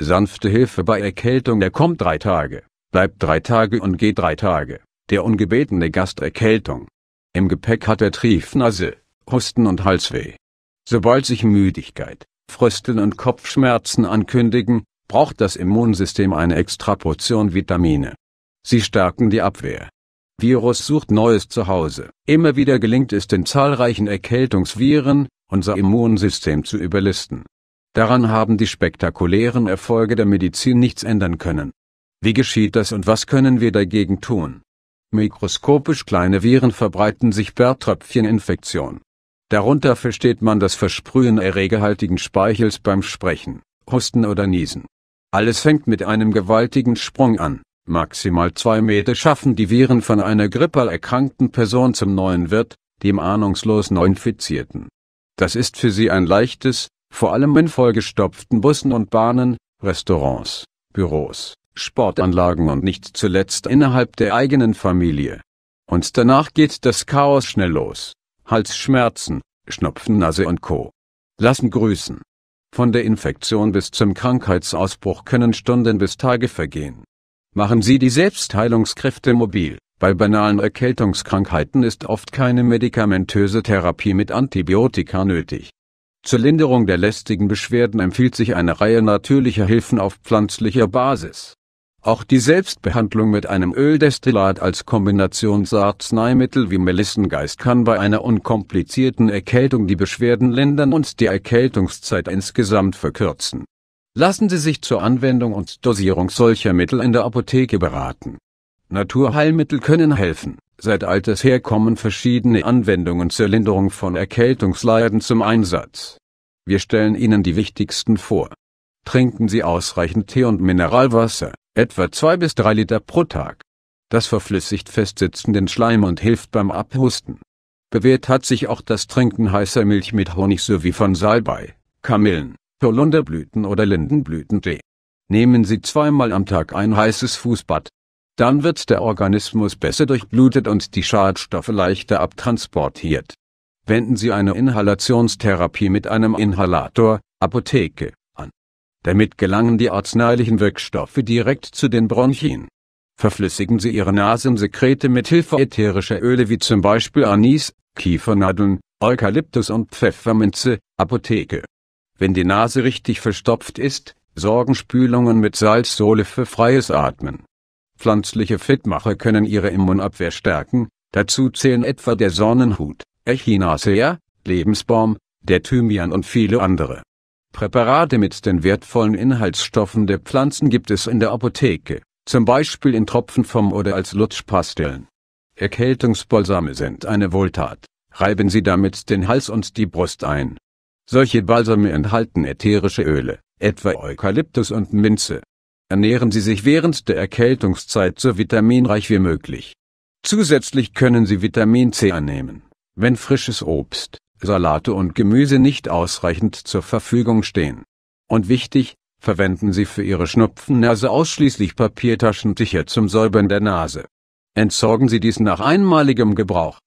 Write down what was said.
Sanfte Hilfe bei Erkältung Er kommt drei Tage, bleibt drei Tage und geht drei Tage. Der ungebetene Gast Erkältung. Im Gepäck hat er Triefnase, Husten und Halsweh. Sobald sich Müdigkeit, Frösteln und Kopfschmerzen ankündigen, braucht das Immunsystem eine Extraportion Vitamine. Sie stärken die Abwehr. Virus sucht neues Zuhause. Immer wieder gelingt es den zahlreichen Erkältungsviren, unser Immunsystem zu überlisten. Daran haben die spektakulären Erfolge der Medizin nichts ändern können. Wie geschieht das und was können wir dagegen tun? Mikroskopisch kleine Viren verbreiten sich per Tröpfcheninfektion. Darunter versteht man das Versprühen erregehaltigen Speichels beim Sprechen, Husten oder Niesen. Alles fängt mit einem gewaltigen Sprung an. Maximal zwei Meter schaffen die Viren von einer grippal erkrankten Person zum neuen Wirt, dem ahnungslos Neuinfizierten. Das ist für sie ein leichtes, vor allem in vollgestopften Bussen und Bahnen, Restaurants, Büros, Sportanlagen und nicht zuletzt innerhalb der eigenen Familie. Und danach geht das Chaos schnell los. Halsschmerzen, Schnupfen, Nase und Co. Lassen grüßen. Von der Infektion bis zum Krankheitsausbruch können Stunden bis Tage vergehen. Machen Sie die Selbstheilungskräfte mobil. Bei banalen Erkältungskrankheiten ist oft keine medikamentöse Therapie mit Antibiotika nötig. Zur Linderung der lästigen Beschwerden empfiehlt sich eine Reihe natürlicher Hilfen auf pflanzlicher Basis. Auch die Selbstbehandlung mit einem Öldestillat als Kombinationsarzneimittel wie Melissengeist kann bei einer unkomplizierten Erkältung die Beschwerden lindern und die Erkältungszeit insgesamt verkürzen. Lassen Sie sich zur Anwendung und Dosierung solcher Mittel in der Apotheke beraten. Naturheilmittel können helfen. Seit alters her kommen verschiedene Anwendungen zur Linderung von Erkältungsleiden zum Einsatz. Wir stellen Ihnen die wichtigsten vor. Trinken Sie ausreichend Tee und Mineralwasser, etwa zwei bis drei Liter pro Tag. Das verflüssigt festsitzenden Schleim und hilft beim Abhusten. Bewährt hat sich auch das Trinken heißer Milch mit Honig sowie von Salbei, Kamillen, Holunderblüten oder Lindenblütentee. Nehmen Sie zweimal am Tag ein heißes Fußbad, dann wird der Organismus besser durchblutet und die Schadstoffe leichter abtransportiert. Wenden Sie eine Inhalationstherapie mit einem Inhalator, Apotheke, an. Damit gelangen die arzneilichen Wirkstoffe direkt zu den Bronchien. Verflüssigen Sie Ihre Nasensekrete mit Hilfe ätherischer Öle wie zum Beispiel Anis, Kiefernadeln, Eukalyptus und Pfefferminze, Apotheke. Wenn die Nase richtig verstopft ist, sorgen Spülungen mit Salzsohle für freies Atmen. Pflanzliche Fitmacher können ihre Immunabwehr stärken, dazu zählen etwa der Sonnenhut, Echinacea, Lebensbaum, der Thymian und viele andere. Präparate mit den wertvollen Inhaltsstoffen der Pflanzen gibt es in der Apotheke, zum Beispiel in Tropfenform oder als Lutschpastillen. Erkältungsbalsame sind eine Wohltat, reiben Sie damit den Hals und die Brust ein. Solche Balsame enthalten ätherische Öle, etwa Eukalyptus und Minze ernähren Sie sich während der Erkältungszeit so vitaminreich wie möglich. Zusätzlich können Sie Vitamin C annehmen, wenn frisches Obst, Salate und Gemüse nicht ausreichend zur Verfügung stehen. Und wichtig, verwenden Sie für Ihre Schnupfennase ausschließlich Papiertaschentücher zum Säubern der Nase. Entsorgen Sie dies nach einmaligem Gebrauch.